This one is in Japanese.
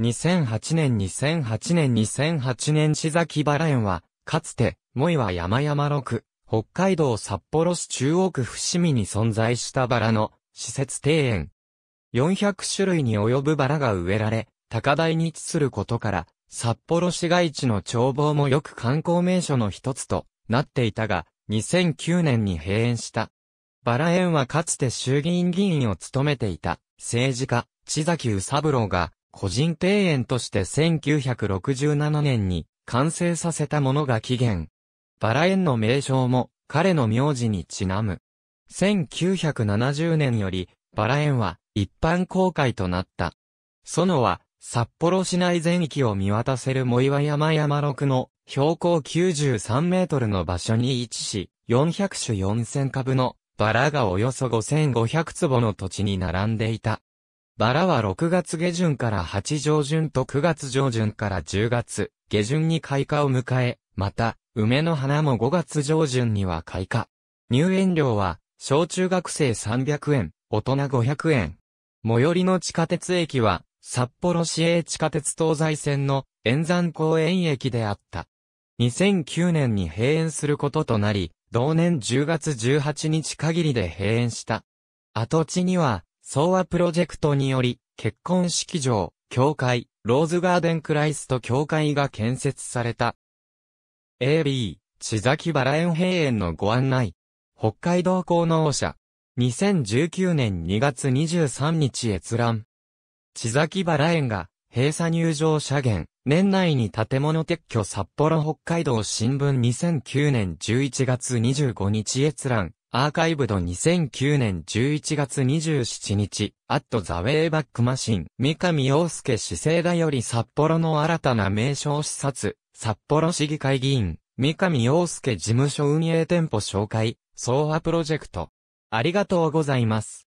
2008年2008年2008年千崎ラ園は、かつて、萌は山々六、北海道札幌市中央区伏見に存在したバラの施設庭園。400種類に及ぶバラが植えられ、高台に位置することから、札幌市街地の眺望もよく観光名所の一つとなっていたが、2009年に閉園した。バラ園はかつて衆議院議員を務めていた政治家、千崎宇三郎が個人庭園として1967年に完成させたものが起源。バラ園の名称も彼の名字にちなむ。1970年よりバラ園は一般公開となった。園は札幌市内全域を見渡せる藻岩山山麓の標高93メートルの場所に位置し、400種4000株のバラがおよそ5500坪の土地に並んでいた。バラは6月下旬から8上旬と9月上旬から10月下旬に開花を迎え、また、梅の花も5月上旬には開花。入園料は、小中学生300円、大人500円。最寄りの地下鉄駅は、札幌市営地下鉄東西線の円山公園駅であった。2009年に閉園することとなり、同年10月18日限りで閉園した。跡地には、総和プロジェクトにより、結婚式場、教会、ローズガーデンクライスト教会が建設された。AB、千崎バラ園閉園のご案内。北海道高能社。2019年2月23日閲覧。千崎バラ園が、閉鎖入場者限、年内に建物撤去札幌北海道新聞2009年11月25日閲覧、アーカイブド2009年11月27日、アットザウェイバックマシン、三上洋介市政らより札幌の新たな名称視察、札幌市議会議員、三上洋介事務所運営店舗紹介、総和プロジェクト。ありがとうございます。